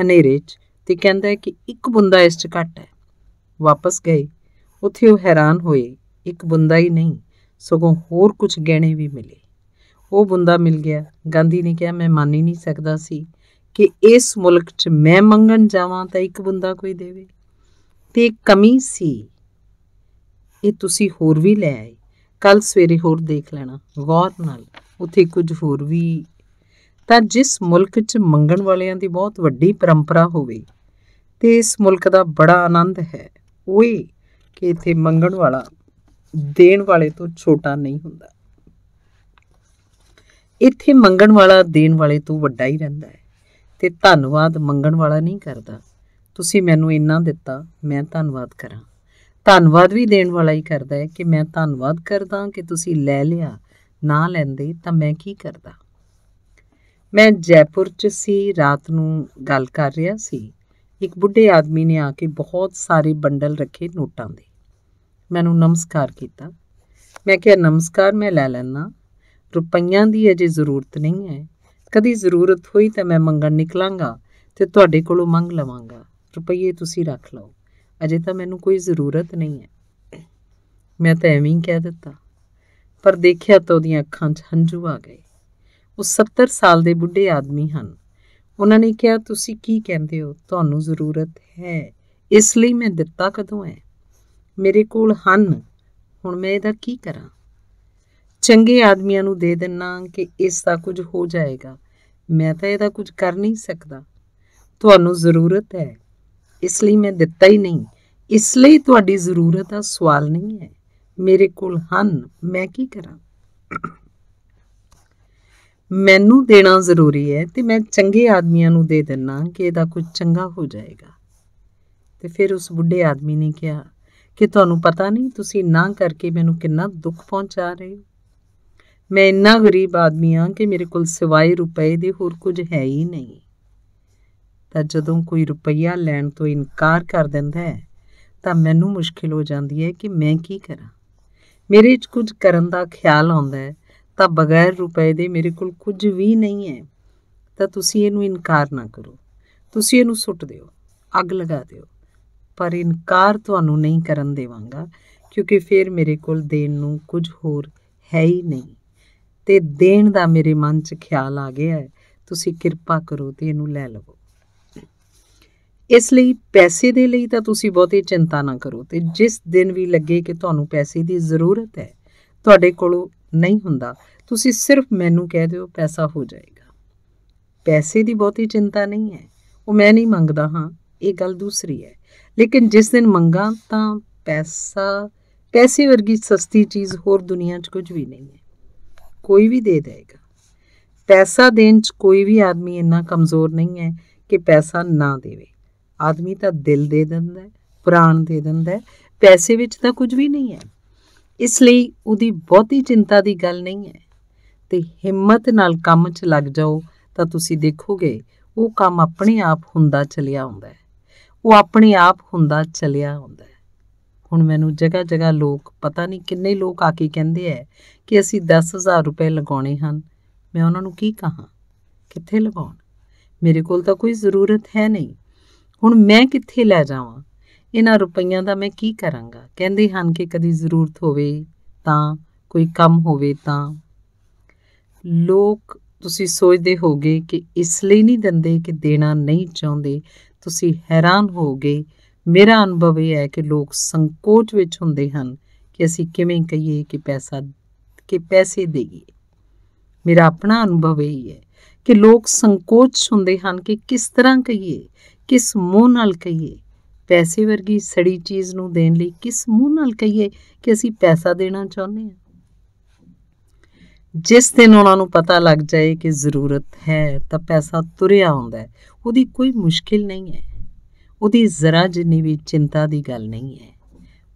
ਹਨੇਰੇ 'ਚ ਤੇ ਕਹਿੰਦਾ ਹੈ ਕਿ ਇੱਕ ਬੁੰਦਾ ਇਸ 'ਚ ਘੱਟ ਹੈ ਵਾਪਸ ਗਏ ਉੱਥੇ ਉਹ ਹੈਰਾਨ ਹੋਏ ਇੱਕ ਬੁੰਦਾ ਹੀ ਨਹੀਂ ਸਗੋਂ ਹੋਰ ਕੁਝ ਗਹਿਣੇ ਵੀ ਮਿਲੇ ਉਹ ਬੁੰਦਾ ਮਿਲ ਗਿਆ ਗਾਂਧੀ ਨੇ ਕਿਹਾ ਮੈਂ ਮੰਨ ਹੀ ਨਹੀਂ ਸਕਦਾ ਸੀ ਕਿ ਇਸ ਮੁਲਕ 'ਚ ਮੈਂ ਮੰਗਣ ਜਾਵਾਂ ਤਾਂ ਇੱਕ ਬੰਦਾ ਕੋਈ ਦੇਵੇ ਤੇ ਕਮੀ ਸੀ ਇਹ ਤੁਸੀਂ ਹੋਰ ਵੀ ਲੈ ਆਏ ਕੱਲ ਸਵੇਰੇ ਹੋਰ ਦੇਖ ਲੈਣਾ ਗੌਰ ਨਾਲ ਉੱਥੇ ਕੁਝ ਹੋਰ ਵੀ ਤਾਂ ਜਿਸ ਮੁਲਕ 'ਚ ਮੰਗਣ ਵਾਲਿਆਂ ਦੀ ਬਹੁਤ ਵੱਡੀ ਪਰੰਪਰਾ ਹੋਵੇ ਤੇ ਇਸ ਮੁਲਕ ਦਾ ਬੜਾ ਆਨੰਦ ਹੈ ਓਏ ਕਿ ਇੱਥੇ ਮੰਗਣ ਵਾਲਾ ਦੇਣ ਵਾਲੇ ਤੋਂ ਛੋਟਾ ਨਹੀਂ ਹੁੰਦਾ ਇੱਥੇ ਮੰਗਣ ਵਾਲਾ ਦੇਣ ਵਾਲੇ ਤੋਂ ਵੱਡਾ ਹੀ ਰਹਿੰਦਾ ਹੈ ਤੇ ਧੰਨਵਾਦ ਮੰਗਣ ਵਾਲਾ ਨਹੀਂ ਕਰਦਾ ਤੁਸੀਂ ਮੈਨੂੰ ਇੰਨਾ ਦਿੱਤਾ ਮੈਂ ਧੰਨਵਾਦ ਕਰਾਂ ਧੰਨਵਾਦ ਵੀ ਦੇਣ ਵਾਲਾ ਹੀ ਕਰਦਾ ਹੈ ਕਿ ਮੈਂ ਧੰਨਵਾਦ ਕਰਦਾ ਕਿ ਤੁਸੀਂ ਲੈ ਲਿਆ ਨਾ ਲੈਂਦੇ ਤਾਂ ਮੈਂ ਕੀ ਕਰਦਾ ਮੈਂ ਜੈਪੁਰ 'ਚ ਸੀ ਰਾਤ ਨੂੰ ਗੱਲ ਕਰ ਰਿਹਾ ਸੀ ਇੱਕ ਬੁੱਢੇ ਆਦਮੀ ਨੇ ਆ ਕੇ ਬਹੁਤ ਸਾਰੇ ਬੰਡਲ ਰੱਖੇ ਨੋਟਾਂ ਦੇ ਮੈਨੂੰ ਨਮਸਕਾਰ ਕੀਤਾ ਮੈਂ ਕਿਹਾ ਨਮਸਕਾਰ ਮੈਂ ਲੈ ਲੈਣਾ ਰੁਪਈਆਂ ਦੀ ਅਜੇ ਜ਼ਰੂਰਤ ਨਹੀਂ ਹੈ ਕਦੀ ਜ਼ਰੂਰਤ ਹੋਈ ਤਾਂ ਮੈਂ ਮੰਗਣ ਨਿਕਲਾਂਗਾ ਤੇ ਤੁਹਾਡੇ ਕੋਲੋਂ ਮੰਗ ਲਵਾਂਗਾ ਰੁਪਈਏ ਤੁਸੀਂ ਰੱਖ ਲਓ ਅਜੇ ਤਾਂ ਮੈਨੂੰ ਕੋਈ ਜ਼ਰੂਰਤ ਨਹੀਂ ਹੈ ਮੈਂ ਤਾਂ ਐਵੇਂ ਹੀ ਕਹਿ ਦਿੱਤਾ ਪਰ ਦੇਖਿਆ ਤਾਂ ਉਹਦੀਆਂ ਅੱਖਾਂ 'ਚ ਹੰਝੂ ਆ ਗਏ ਉਹ 70 ਸਾਲ ਦੇ ਬੁੱਢੇ ਆਦਮੀ ਹਨ ਉਹਨਾਂ ਨੇ ਕਿਹਾ ਤੁਸੀਂ ਕੀ ਕਹਿੰਦੇ ਹੋ ਤੁਹਾਨੂੰ ਜ਼ਰੂਰਤ ਹੈ ਇਸ ਲਈ ਮੈਂ ਦਿੱਤਾ ਕਦੋਂ ਹੈ ਮੇਰੇ ਕੋਲ ਹਨ ਹੁਣ ਮੈਂ ਇਹਦਾ ਕੀ ਕਰਾਂ ਚੰਗੇ ਆਦਮੀਆਂ ਨੂੰ ਦੇ ਦੇਣਾ ਕਿ ਇਸ ਦਾ ਕੁਝ ਹੋ ਜਾਏਗਾ ਮੈਂ ਤਾਂ ਇਹਦਾ ਕੁਝ ਕਰ ਨਹੀਂ ਸਕਦਾ ਤੁਹਾਨੂੰ ਜ਼ਰੂਰਤ ਹੈ ਇਸ ਲਈ ਮੈਂ ਦਿੱਤਾ ਹੀ ਨਹੀਂ ਇਸ ਲਈ ਤੁਹਾਡੀ ਜ਼ਰੂਰਤ ਦਾ ਸਵਾਲ ਨਹੀਂ ਹੈ ਮੇਰੇ ਕੋਲ ਹਨ ਮੈਂ ਕੀ ਕਰਾਂ ਮੈਨੂੰ ਦੇਣਾ ਜ਼ਰੂਰੀ ਹੈ ਤੇ ਮੈਂ ਚੰਗੇ ਆਦਮੀਆਂ ਨੂੰ ਦੇ ਦਿੰਨਾ ਕਿ ਇਹਦਾ ਕੁਝ ਚੰਗਾ ਹੋ ਜਾਏਗਾ ਤੇ ਫਿਰ ਉਸ ਬੁੱਢੇ ਆਦਮੀ ਨੇ ਕਿਹਾ ਕਿ ਤੁਹਾਨੂੰ ਪਤਾ ਨਹੀਂ ਤੁਸੀਂ ਨਾ ਕਰਕੇ ਮੈਨੂੰ ਕਿੰਨਾ ਦੁੱਖ ਪਹੁੰਚਾ ਰਹੇ ਹੋ ਮੈਂ ਇੰਨਾ ਗਰੀਬ ਆਦਮੀ ਆ ਕਿ ਮੇਰੇ ਕੋਲ ਸਿਵਾਏ ਰੁਪਏ ਦੇ ਹੋਰ ਕੁਝ ਹੈ ਹੀ ਨਹੀਂ ਤਾਂ ਜਦੋਂ ਕੋਈ ਰੁਪਈਆ ਲੈਣ ਤੋਂ ਇਨਕਾਰ ਕਰ ਦਿੰਦਾ ਹੈ ਤਾਂ ਮੈਨੂੰ ਮੁਸ਼ਕਿਲ ਹੋ ਜਾਂਦੀ ਹੈ ਕਿ ਮੈਂ ਕੀ ਕਰਾਂ ਮੇਰੇ ਵਿੱਚ ਕੁਝ ਕਰਨ ਦਾ ਖਿਆਲ ਆਉਂਦਾ ਹੈ ਤਾਂ ਬਗੈਰ ਰੁਪਏ ਦੇ ਮੇਰੇ ਕੋਲ ਕੁਝ ਵੀ ਨਹੀਂ ਹੈ ਤਾਂ ਤੁਸੀਂ ਇਹਨੂੰ ਇਨਕਾਰ ਨਾ ਕਰੋ ਤੁਸੀਂ ਇਹਨੂੰ ਸੁੱਟ ਦਿਓ ਅੱਗ ਲਗਾ ਦਿਓ ਪਰ ਇਨਕਾਰ ਤੁਹਾਨੂੰ ਨਹੀਂ ਕਰਨ ਦੇਵਾਂਗਾ ਕਿਉਂਕਿ ਫਿਰ ਮੇਰੇ ਕੋਲ ਦੇਣ ਨੂੰ ਕੁਝ ਹੋਰ ਹੈ ਹੀ ਨਹੀਂ ਤੇ ਦੇਣ ਦਾ ਮੇਰੇ ਮਨ 'ਚ ਖਿਆਲ ਆ ਗਿਆ ਹੈ ਤੁਸੀਂ ਕਿਰਪਾ ਕਰੋ ਤੇ ਇਹਨੂੰ ਲੈ ਲਵੋ ਇਸ ਲਈ ਪੈਸੇ ਦੇ ਲਈ ਤਾਂ ਤੁਸੀਂ ਬਹੁਤੀ ਚਿੰਤਾ ਨਾ ਕਰੋ ਤੇ ਜਿਸ ਦਿਨ ਵੀ ਲੱਗੇ ਕਿ ਤੁਹਾਨੂੰ ਪੈਸੇ ਦੀ ਜ਼ਰੂਰਤ ਹੈ ਤੁਹਾਡੇ ਕੋਲੋਂ ਨਹੀਂ ਹੁੰਦਾ ਤੁਸੀਂ ਸਿਰਫ ਮੈਨੂੰ ਕਹਿ ਦਿਓ ਪੈਸਾ ਹੋ ਜਾਏਗਾ ਪੈਸੇ ਦੀ ਬਹੁਤੀ ਚਿੰਤਾ ਨਹੀਂ ਹੈ ਉਹ ਮੈਂ ਨਹੀਂ ਮੰਗਦਾ ਹਾਂ ਇਹ ਗੱਲ ਦੂਸਰੀ ਹੈ ਲੇਕਿਨ ਜਿਸ ਦਿਨ ਮੰਗਾ ਤਾਂ ਪੈਸਾ ਪੈਸੇ ਵਰਗੀ ਸਸਤੀ ਚੀਜ਼ ਹੋਰ ਦੁਨੀਆ 'ਚ ਕੁਝ ਵੀ ਨਹੀਂ ਹੈ ਕੋਈ ਵੀ ਦੇ ਦੇਗਾ ਪੈਸਾ ਦੇਣ 'ਚ ਕੋਈ ਵੀ ਆਦਮੀ ਇੰਨਾ ਕਮਜ਼ੋਰ ਨਹੀਂ ਹੈ ਕਿ ਪੈਸਾ ਨਾ ਦੇਵੇ ਆਦਮੀ ਤਾਂ ਦਿਲ ਦੇ ਦਿੰਦਾ ਹੈ ਪ੍ਰਾਣ ਦੇ ਦਿੰਦਾ ਹੈ ਪੈਸੇ ਵਿੱਚ ਤਾਂ ਕੁਝ ਵੀ ਨਹੀਂ ਹੈ ਇਸ ਲਈ ਉਹਦੀ ਬਹੁਤੀ ਚਿੰਤਾ ਦੀ ਗੱਲ ਨਹੀਂ ਹੈ ਤੇ ਹਿੰਮਤ ਨਾਲ ਕੰਮ 'ਚ ਲੱਗ ਜਾਓ ਤਾਂ ਤੁਸੀਂ ਦੇਖੋਗੇ ਉਹ ਕੰਮ ਆਪਣੇ ਆਪ ਹੁੰਦਾ ਚਲਿਆ ਆਉਂਦਾ ਹੈ ਉਹ ਆਪਣੇ ਆਪ ਹੁੰਦਾ ਚਲਿਆ ਆਉਂਦਾ ਹੈ ਹੁਣ ਮੈਨੂੰ ਜਗ੍ਹਾ ਜਗ੍ਹਾ ਲੋਕ ਪਤਾ ਨਹੀਂ ਕਿੰਨੇ ਲੋਕ ਆ ਕੇ ਕਹਿੰਦੇ ਐ ਕਿ ਅਸੀਂ 10000 ਰੁਪਏ ਲਗਾਉਣੇ ਹਨ ਮੈਂ ਉਹਨਾਂ ਨੂੰ ਕੀ ਕਹਾਂ ਕਿੱਥੇ ਲਗਾਉਣ ਮੇਰੇ ਕੋਲ ਤਾਂ ਕੋਈ ਜ਼ਰੂਰਤ ਹੈ ਨਹੀਂ ਹੁਣ ਮੈਂ ਕਿੱਥੇ ਲੈ ਜਾਵਾਂ ਇਹਨਾਂ ਰੁਪਈਆਂ ਦਾ ਮੈਂ ਕੀ ਕਰਾਂਗਾ ਕਹਿੰਦੇ ਹਨ ਕਿ ਕਦੀ ਜ਼ਰੂਰਤ ਹੋਵੇ ਤਾਂ ਕੋਈ ਕੰਮ ਹੋਵੇ ਤਾਂ ਲੋਕ ਤੁਸੀਂ ਸੋਚਦੇ ਹੋਗੇ ਕਿ ਇਸ ਲਈ ਨਹੀਂ ਦਿੰਦੇ ਕਿ ਦੇਣਾ ਨਹੀਂ ਚਾਹੁੰਦੇ ਤੁਸੀਂ ਹੈਰਾਨ ਹੋਗੇ ਮੇਰਾ ਅਨੁਭਵ ਇਹ ਹੈ ਕਿ ਲੋਕ ਸੰਕੋਚ ਵਿੱਚ ਹੁੰਦੇ ਹਨ ਕਿ ਅਸੀਂ ਕਿਵੇਂ ਕਹੀਏ ਕਿ ਪੈਸਾ ਕਿ ਪੈਸੇ ਦੇਈਏ ਮੇਰਾ ਆਪਣਾ ਅਨੁਭਵ ਇਹ ਹੈ ਕਿ ਲੋਕ ਸੰਕੋਚ ਹੁੰਦੇ ਹਨ ਕਿ ਕਿਸ ਤਰ੍ਹਾਂ ਕਹੀਏ ਕਿਸ ਮੂੰਹ ਨਾਲ ਕਹੀਏ ਪੈਸੇ ਵਰਗੀ ਸੜੀ ਚੀਜ਼ ਨੂੰ ਦੇਣ ਲਈ ਕਿਸ ਮੂੰਹ ਨਾਲ ਕਹੀਏ ਕਿ ਅਸੀਂ ਪੈਸਾ ਦੇਣਾ ਚਾਹੁੰਦੇ ਹਾਂ ਜਿਸ ਦਿਨ ਉਹਨਾਂ ਨੂੰ ਪਤਾ ਲੱਗ ਜਾਏ ਕਿ ਜ਼ਰੂਰਤ ਹੈ ਤਾਂ ਪੈਸਾ ਤੁਰਿਆ ਆਉਂਦਾ ਹੈ ਉਹਦੀ ਕੋਈ ਮੁਸ਼ਕਿਲ ਨਹੀਂ ਹੈ ਉਹਦੀ ਜ਼ਰਾ ਜਿੰਨੀ ਵੀ ਚਿੰਤਾ ਦੀ ਗੱਲ ਨਹੀਂ ਹੈ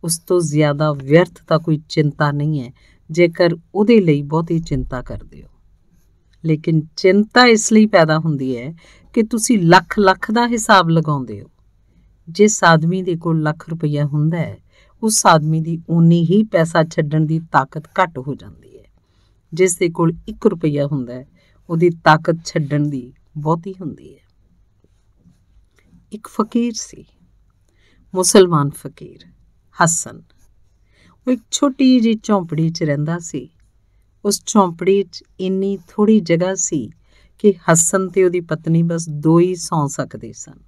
ਉਸ ਤੋਂ ਜ਼ਿਆਦਾ ਵਿਅਰਥ ਤਾਂ ਕੋਈ ਚਿੰਤਾ ਨਹੀਂ ਹੈ ਜੇਕਰ ਉਹਦੇ ਲਈ ਬਹੁਤੀ ਚਿੰਤਾ ਕਰਦੇ ਹੋ ਲੇਕਿਨ ਚਿੰਤਾ ਇਸ ਲਈ ਪੈਦਾ ਹੁੰਦੀ ਹੈ ਕਿ ਤੁਸੀਂ ਲੱਖ ਲੱਖ ਦਾ ਹਿਸਾਬ ਲਗਾਉਂਦੇ ਹੋ ਜਿਸ ਆਦਮੀ ਦੇ ਕੋਲ ਲੱਖ ਰੁਪਈਆ ਹੁੰਦਾ ਹੈ ਉਸ ਆਦਮੀ ਦੀ ਉਨੀ ਹੀ ਪੈਸਾ ਛੱਡਣ ਦੀ ਤਾਕਤ ਘੱਟ ਹੋ ਜਾਂਦੀ ਹੈ ਜਿਸ ਦੇ ਕੋਲ 1 ਰੁਪਈਆ ਹੁੰਦਾ ਹੈ ਉਹਦੀ ਤਾਕਤ ਛੱਡਣ ਦੀ ਬਹੁਤੀ ਹੁੰਦੀ ਹੈ ਇੱਕ ਫਕੀਰ ਸੀ ਮੁਸਲਮਾਨ ਫਕੀਰ ਹਸਨ ਉਹ ਇੱਕ ਛੋਟੀ ਜਿਹੀ ਝੌਂਪੜੀ 'ਚ ਰਹਿੰਦਾ ਸੀ ਉਸ ਝੌਂਪੜੀ 'ਚ ਇੰਨੀ ਥੋੜੀ ਜਗ੍ਹਾ ਸੀ ਕਿ ਹਸਨ ਤੇ ਉਹਦੀ ਪਤਨੀ ਬਸ ਦੋ ਹੀ ਸੌ ਸਕਦੇ ਸਨ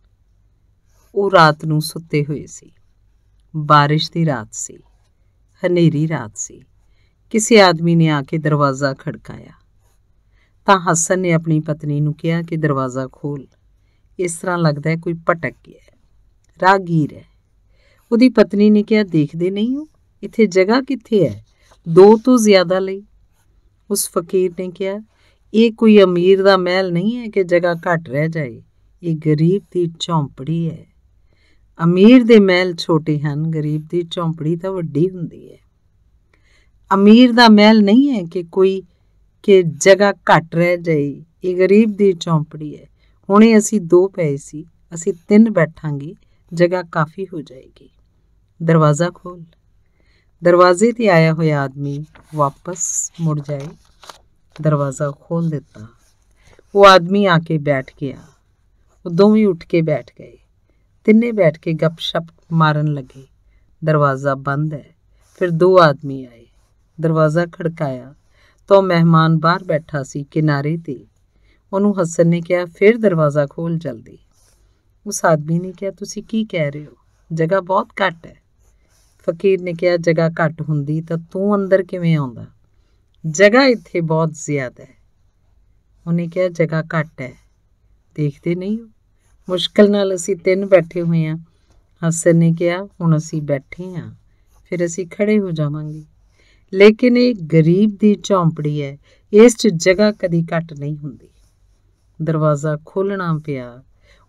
ਉਹ ਰਾਤ ਨੂੰ ਸੁੱਤੇ ਹੋਏ ਸੀ ਬਾਰਿਸ਼ ਦੀ ਰਾਤ ਸੀ ਹਨੇਰੀ ਰਾਤ ਸੀ ਕਿਸੇ ਆਦਮੀ ਨੇ ਆ ਕੇ ਦਰਵਾਜ਼ਾ ਖੜਕਾਇਆ ਤਾਂ ਹਸਨ ਨੇ ਆਪਣੀ ਪਤਨੀ ਨੂੰ ਕਿਹਾ ਕਿ ਦਰਵਾਜ਼ਾ ਖੋਲ ਇਸ ਤਰ੍ਹਾਂ ਲੱਗਦਾ ਹੈ ਕੋਈ ਭਟਕ ਗਿਆ ਹੈ ਰਾਗੀਰ ਹੈ ਉਹਦੀ ਪਤਨੀ ਨੇ ਕਿਹਾ ਦੇਖਦੇ ਨਹੀਂ ਹੋ ਇੱਥੇ ਜਗ੍ਹਾ ਕਿੱਥੇ ਹੈ ਦੋ ਤੋਂ ਜ਼ਿਆਦਾ ਲਈ ਉਸ ਫਕੀਰ ਨੇ ਕਿਹਾ ਇਹ ਕੋਈ ਅਮੀਰ ਦਾ ਮਹਿਲ ਨਹੀਂ ਹੈ ਕਿ ਜਗ੍ਹਾ ਘਟ ਰਹਿ ਜਾਏ ਇਹ ਗਰੀਬ ਦੀ ਝੌਂਪੜੀ ਹੈ ਅਮੀਰ ਦੇ ਮਹਿਲ ਛੋਟੇ ਹਨ ਗਰੀਬ ਦੀ ਝੌਂਪੜੀ ਤਾਂ ਵੱਡੀ ਹੁੰਦੀ ਹੈ ਅਮੀਰ ਦਾ ਮਹਿਲ ਨਹੀਂ ਹੈ ਕਿ ਕੋਈ ਕਿ ਜਗ੍ਹਾ ਘਟ ਰਹਿ ਜਾਏ ਇਹ ਗਰੀਬ ਦੀ ਝੌਂਪੜੀ ਹੈ ਹੁਣੇ ਅਸੀਂ ਦੋ ਪਏ ਸੀ ਅਸੀਂ ਤਿੰਨ ਬੈਠਾਂਗੇ ਜਗ੍ਹਾ ਕਾਫੀ ਹੋ ਜਾਏਗੀ ਦਰਵਾਜ਼ਾ ਖੋਲ ਦਰਵਾਜ਼ੇ ਤੇ ਆਇਆ ਹੋਇਆ ਆਦਮੀ ਵਾਪਸ ਮੁੜ ਜਾਏ ਦਰਵਾਜ਼ਾ ਖੋਲ ਦਿੱਤਾ ਉਹ ਆਦਮੀ ਆ ਕੇ ਬੈਠ ਗਿਆ ਉਹ ਦੋਵੇਂ ਉੱਠ ਕੇ ਬੈਠ ਗਏ ਤਿੰਨੇ ਬੈਠ ਕੇ ਗੱਪਸ਼ਪ ਮਾਰਨ ਲੱਗੇ ਦਰਵਾਜ਼ਾ ਬੰਦ ਹੈ ਫਿਰ ਦੋ ਆਦਮੀ ਆਏ ਦਰਵਾਜ਼ਾ ਖੜਕਾਇਆ ਤਾਂ ਮਹਿਮਾਨ ਬਾਹਰ ਬੈਠਾ ਸੀ ਕਿਨਾਰੇ ਤੇ ਉਹਨੂੰ ਹਸਨ ਨੇ ਕਿਹਾ ਫਿਰ ਦਰਵਾਜ਼ਾ ਖੋਲ ਜਲਦੀ ਉਸ ਆਦਮੀ ਨੇ ਕਿਹਾ ਤੁਸੀਂ ਕੀ ਕਹਿ ਰਹੇ ਹੋ ਜਗ੍ਹਾ ਬਹੁਤ ਘੱਟ ਹੈ ਫਕੀਰ ਨੇ ਕਿਹਾ ਜਗ੍ਹਾ ਘੱਟ ਹੁੰਦੀ ਤਾਂ ਤੂੰ ਅੰਦਰ ਕਿਵੇਂ ਆਉਂਦਾ ਜਗ੍ਹਾ ਇੱਥੇ ਬਹੁਤ ਜ਼ਿਆਦਾ ਹੈ ਉਹਨੇ ਕਿਹਾ ਜਗ੍ਹਾ ਘੱਟ ਹੈ ਦੇਖਦੇ ਨਹੀਂ ਮੁਸ਼ਕਲ ਨਾਲ ਅਸੀਂ ਤਿੰਨ ਬੈਠੇ ਹੋਏ ਹਾਂ ਹਸਨ ਨੇ ਕਿਹਾ ਹੁਣ ਅਸੀਂ ਬੈਠੇ ਹਾਂ ਫਿਰ ਅਸੀਂ ਖੜੇ ਹੋ ਜਾਵਾਂਗੇ ਲੇਕਿਨ ਇਹ ਗਰੀਬ ਦੀ ਝੌਂਪੜੀ ਹੈ ਇਸ 'ਚ ਜਗ੍ਹਾ ਕਦੀ ਘੱਟ ਨਹੀਂ ਹੁੰਦੀ ਦਰਵਾਜ਼ਾ ਖੋਲਣਾ ਪਿਆ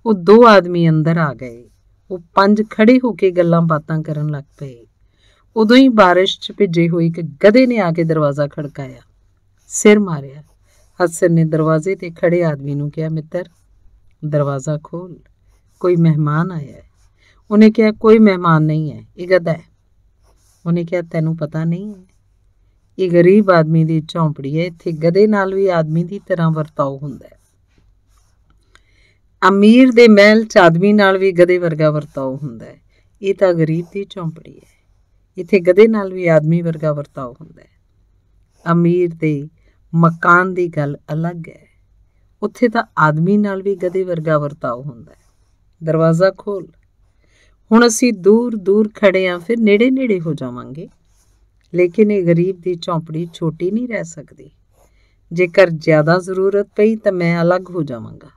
ਉਹ ਦੋ ਆਦਮੀ ਅੰਦਰ ਆ ਗਏ ਉਹ ਪੰਜ ਖੜੇ ਹੋ ਕੇ ਗੱਲਾਂ ਬਾਤਾਂ ਕਰਨ ਲੱਗ ਪਏ ਉਦੋਂ ਹੀ ਬਾਰਿਸ਼ 'ਚ ਭਿੱਜੇ ਹੋਏ ਇੱਕ ਗਧੇ ਨੇ ਆ ਕੇ ਦਰਵਾਜ਼ਾ ਖੜਕਾਇਆ ਸਿਰ ਮਾਰਿਆ ਹਸਨ ਨੇ ਦਰਵਾਜ਼ੇ ਤੇ ਖੜੇ ਆਦਮੀ ਨੂੰ ਕਿਹਾ ਮਿੱਤਰ ਦਰਵਾਜ਼ਾ ਖੋਲ ਕੋਈ ਮਹਿਮਾਨ ਆਇਆ ਹੈ ਉਹਨੇ ਕਿਹਾ ਕੋਈ ਮਹਿਮਾਨ ਨਹੀਂ ਹੈ ਇਹ ਗਧਾ ਹੈ ਉਹਨੇ ਕਿਹਾ ਤੈਨੂੰ ਪਤਾ ਨਹੀਂ ਹੈ ਇਹ ਗਰੀਬ ਆਦਮੀ ਦੀ ਝੌਂਪੜੀ ਹੈ ਇੱਥੇ ਗਧੇ ਨਾਲ ਵੀ ਆਦਮੀ ਦੀ ਤਰ੍ਹਾਂ ਵਰਤਾਓ ਹੁੰਦਾ ਹੈ ਅਮੀਰ ਦੇ ਮਹਿਲ 'ਚ ਆਦਮੀ ਨਾਲ ਵੀ ਗਧੇ ਵਰਗਾ ਵਰਤਾਓ ਹੁੰਦਾ ਹੈ ਇਹ ਤਾਂ ਗਰੀਬ ਦੀ ਝੌਂਪੜੀ ਹੈ ਇੱਥੇ ਗਧੇ ਨਾਲ ਵੀ ਆਦਮੀ ਵਰਗਾ ਵਰਤਾਓ ਹੁੰਦਾ ਹੈ ਅਮੀਰ ਦੇ ਮਕਾਨ ਦੀ ਗੱਲ ਅਲੱਗ ਹੈ ਉੱਥੇ ਤਾਂ ਆਦਮੀ ਨਾਲ ਵੀ ਗਧੇ ਵਰਗਾ ਵਰਤਾਓ ਹੁੰਦਾ ਹੈ ਦਰਵਾਜ਼ਾ ਖੋਲ ਹੁਣ ਅਸੀਂ ਦੂਰ ਦੂਰ ਖੜੇ ਆ ਫਿਰ ਨੇੜੇ ਨੇੜੇ ਹੋ ਜਾਵਾਂਗੇ ਲੇਕਿਨ ਇਹ ਗਰੀਬ ਦੀ ਝੌਂਪੜੀ ਛੋਟੀ ਨਹੀਂ ਰਹਿ ਸਕਦੀ ਜੇਕਰ ਜ਼ਿਆਦਾ ਜ਼ਰੂਰਤ ਪਈ ਤਾਂ ਮੈਂ ਅਲੱਗ ਹੋ ਜਾਵਾਂਗਾ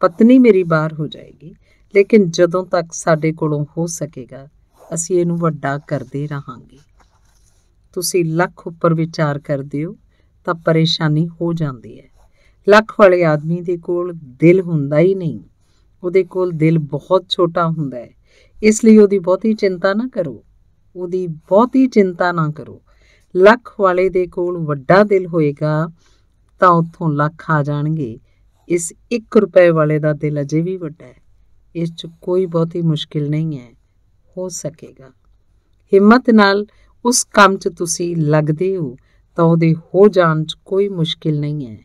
ਪਤਨੀ ਮੇਰੀ ਬਾਹਰ ਹੋ ਜਾਏਗੀ ਲੇਕਿਨ ਜਦੋਂ ਤੱਕ ਸਾਡੇ ਕੋਲੋਂ ਹੋ ਸਕੇਗਾ ਅਸੀਂ ਇਹਨੂੰ ਵੱਡਾ ਕਰਦੇ ਰਹਾਂਗੇ ਤੁਸੀਂ ਲੱਖ ਉੱਪਰ ਵਿਚਾਰ ਕਰਦੇ ਹੋ ਤਾਂ ਪਰੇਸ਼ਾਨੀ ਹੋ ਜਾਂਦੀ ਹੈ ਲੱਖ ਵਾਲੇ ਆਦਮੀ ਦੇ ਕੋਲ ਦਿਲ ਹੁੰਦਾ ਹੀ ਨਹੀਂ ਉਹਦੇ ਕੋਲ ਦਿਲ ਬਹੁਤ ਛੋਟਾ ਹੁੰਦਾ ਹੈ ਇਸ ਲਈ ਉਹਦੀ ਬਹੁਤੀ ਚਿੰਤਾ ਨਾ ਕਰੋ ਉਹਦੀ ਬਹੁਤੀ ਚਿੰਤਾ ਨਾ ਕਰੋ ਲੱਖ ਵਾਲੇ ਦੇ ਕੋਲ ਵੱਡਾ ਦਿਲ ਹੋਏਗਾ ਤਾਂ ਉੱਥੋਂ ਲੱਖ ਆ ਜਾਣਗੇ ਇਸ 1 ਰੁਪਏ ਵਾਲੇ ਦਾ ਦਿਲ ਅਜੇ ਵੀ ਵੱਡਾ ਹੈ ਇਸ 'ਚ ਕੋਈ ਬਹੁਤੀ ਮੁਸ਼ਕਿਲ ਨਹੀਂ ਹੈ ਹੋ ਸਕੇਗਾ ਹਿੰਮਤ ਨਾਲ ਉਸ ਕੰਮ 'ਚ ਤੁਸੀਂ ਲੱਗਦੇ ਹੋ ਤਾਂ ਉਹਦੇ ਹੋ ਜਾਣ 'ਚ ਕੋਈ ਮੁਸ਼ਕਿਲ ਨਹੀਂ ਹੈ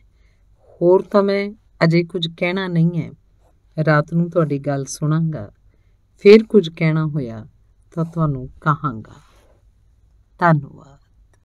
ਹੋਰ ਤਾਂ ਮੈਂ ਅਜੇ ਕੁਝ ਕਹਿਣਾ ਨਹੀਂ ਹੈ ਰਾਤ ਨੂੰ ਤੁਹਾਡੀ ਗੱਲ ਸੁਣਾਂਗਾ ਫਿਰ ਕੁਝ ਕਹਿਣਾ ਹੋਇਆ ਤਾਂ ਤੁਹਾਨੂੰ ਕਹਾਂਗਾ ਧੰਨਵਾਦ